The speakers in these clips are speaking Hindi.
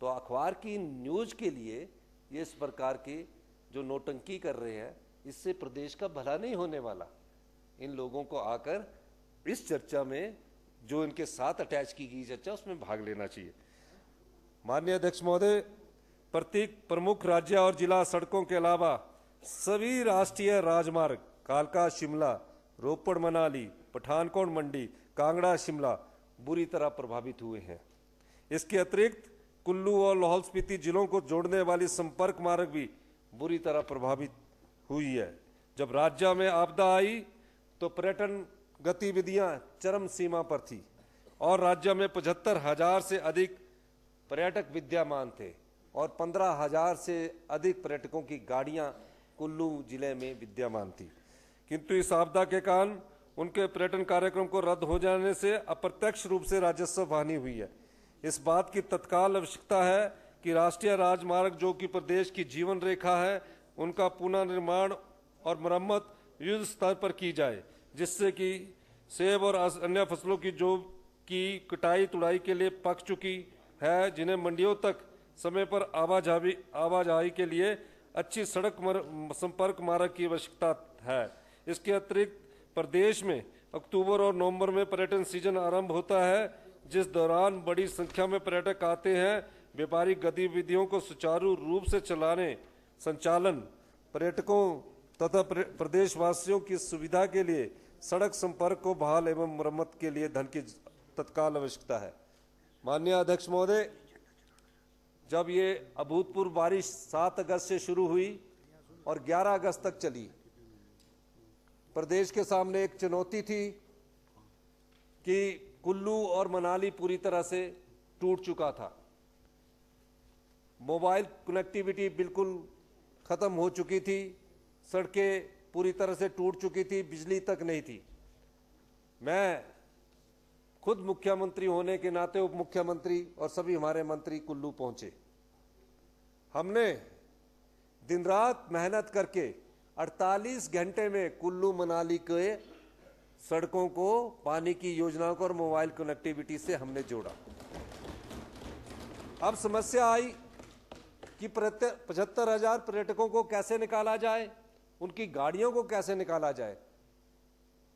तो अखबार की न्यूज के लिए ये इस प्रकार की जो नोटंकी कर रहे हैं इससे प्रदेश का भला नहीं होने वाला इन लोगों को आकर इस चर्चा में जो इनके साथ अटैच की गई चर्चा उसमें भाग लेना चाहिए माननीय अध्यक्ष महोदय प्रत्येक प्रमुख राज्य और जिला सड़कों के अलावा सभी राष्ट्रीय राजमार्ग कालका शिमला रोपड़ मनाली पठानकोट मंडी कांगड़ा शिमला बुरी तरह प्रभावित हुए हैं इसके अतिरिक्त कुल्लू और लाहौल स्पीति जिलों को जोड़ने वाली संपर्क मार्ग भी बुरी तरह प्रभावित हुई है जब राज्य में आपदा आई तो पर्यटन गतिविधियां चरम सीमा पर थी और राज्य में पचहत्तर हजार से अधिक पर्यटक विद्यमान थे और पंद्रह हजार से अधिक पर्यटकों की गाड़ियां कुल्लू जिले में विद्यमान थी किंतु इस आपदा के कारण उनके पर्यटन कार्यक्रम को रद्द हो जाने से अप्रत्यक्ष रूप से राजस्व हानि हुई है इस बात की तत्काल आवश्यकता है कि राष्ट्रीय राजमार्ग जो कि प्रदेश की जीवन रेखा है उनका पुनर्निर्माण और मरम्मत युद्ध स्तर पर की जाए जिससे कि सेब और अन्य फसलों की जो की कटाई तुड़ाई के लिए पक चुकी है जिन्हें मंडियों तक समय पर आवाजाही आवाजाही के लिए अच्छी सड़क मर, संपर्क मार्ग की आवश्यकता है इसके अतिरिक्त प्रदेश में अक्टूबर और नवंबर में पर्यटन सीजन आरंभ होता है जिस दौरान बड़ी संख्या में पर्यटक आते हैं व्यापारिक गतिविधियों को सुचारू रूप से चलाने संचालन पर्यटकों तथा प्रदेशवासियों की सुविधा के लिए सड़क संपर्क को बहाल एवं मरम्मत के लिए धन की तत्काल आवश्यकता है माननीय अध्यक्ष महोदय जब ये अभूतपूर्व बारिश सात अगस्त से शुरू हुई और 11 अगस्त तक चली प्रदेश के सामने एक चुनौती थी कि कुल्लू और मनाली पूरी तरह से टूट चुका था मोबाइल कनेक्टिविटी बिल्कुल ख़त्म हो चुकी थी सड़कें पूरी तरह से टूट चुकी थी बिजली तक नहीं थी मैं खुद मुख्यमंत्री होने के नाते उप मुख्यमंत्री और सभी हमारे मंत्री कुल्लू पहुंचे हमने दिन रात मेहनत करके 48 घंटे में कुल्लू मनाली के सड़कों को पानी की योजनाओं को और मोबाइल कनेक्टिविटी से हमने जोड़ा अब समस्या आई कि पचहत्तर हजार पर्यटकों को कैसे निकाला जाए उनकी गाड़ियों को कैसे निकाला जाए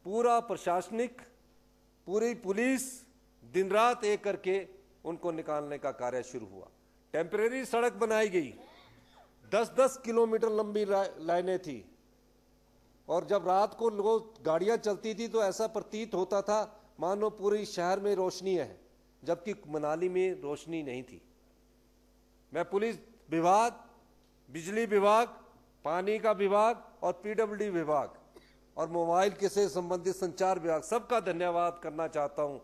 पूरा प्रशासनिक पूरी पुलिस दिन रात एक करके उनको निकालने का कार्य शुरू हुआ टेम्परेरी सड़क बनाई गई दस दस किलोमीटर लंबी लाइनें थी और जब रात को लोग गाड़ियाँ चलती थी तो ऐसा प्रतीत होता था मानो पूरी शहर में रोशनी है जबकि मनाली में रोशनी नहीं थी मैं पुलिस विभाग बिजली विभाग पानी का विभाग और पीडब्ल्यूडी विभाग और मोबाइल के से संबंधित संचार विभाग सबका धन्यवाद करना चाहता हूं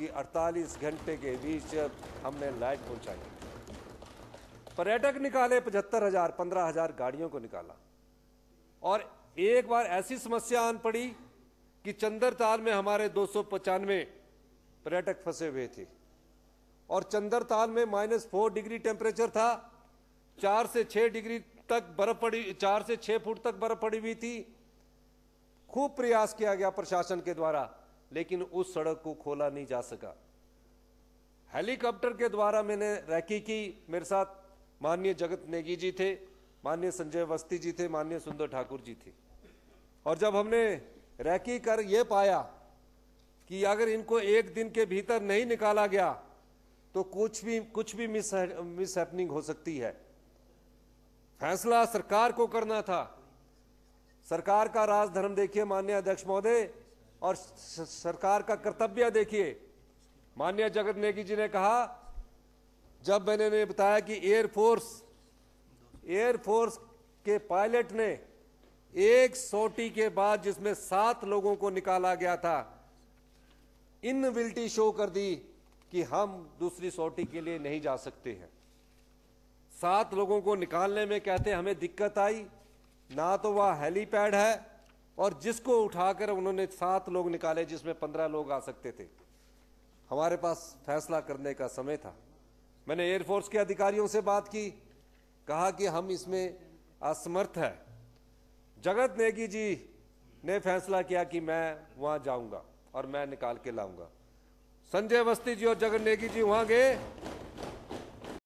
कि 48 घंटे के बीच हमने लाइट पहुंचाई पर्यटक निकाले पचहत्तर हजार पंद्रह हजार गाड़ियों को निकाला और एक बार ऐसी समस्या आन पड़ी कि चंद्रताल में हमारे दो पर्यटक फंसे हुए थे और चंद्रताल में माइनस फोर डिग्री टेम्परेचर था चार से छह डिग्री तक बर्फ पड़ी चार से छह फुट तक बर्फ पड़ी हुई थी खूब प्रयास किया गया प्रशासन के द्वारा लेकिन उस सड़क को खोला नहीं जा सका हेलीकॉप्टर के द्वारा मैंने रैकी की मेरे साथ माननीय जगत नेगी जी थे माननीय संजय अवस्थी जी थे माननीय सुंदर ठाकुर जी थे और जब हमने रैकी कर ये पाया कि अगर इनको एक दिन के भीतर नहीं निकाला गया तो कुछ भी कुछ भी मिस मिस हैपनिंग हो सकती है फैसला सरकार को करना था सरकार का राजधर्म देखिए माननीय अध्यक्ष महोदय और सरकार का कर्तव्य देखिए माननीय जगत नेगी जी ने कहा जब मैंने बताया कि एयरफोर्स एयरफोर्स के पायलट ने एक सोटी के बाद जिसमें सात लोगों को निकाला गया था इनविल्टी शो कर दी कि हम दूसरी सोटी के लिए नहीं जा सकते हैं सात लोगों को निकालने में कहते हमें दिक्कत आई ना तो वह हेलीपैड है और जिसको उठाकर उन्होंने सात लोग निकाले जिसमें पंद्रह लोग आ सकते थे हमारे पास फैसला करने का समय था मैंने एयरफोर्स के अधिकारियों से बात की कहा कि हम इसमें असमर्थ है जगत नेगी जी ने फैसला किया कि मैं वहां जाऊंगा और मैं निकाल के लाऊंगा संजय अवस्थी जी और जगत नेगी जी वहां गए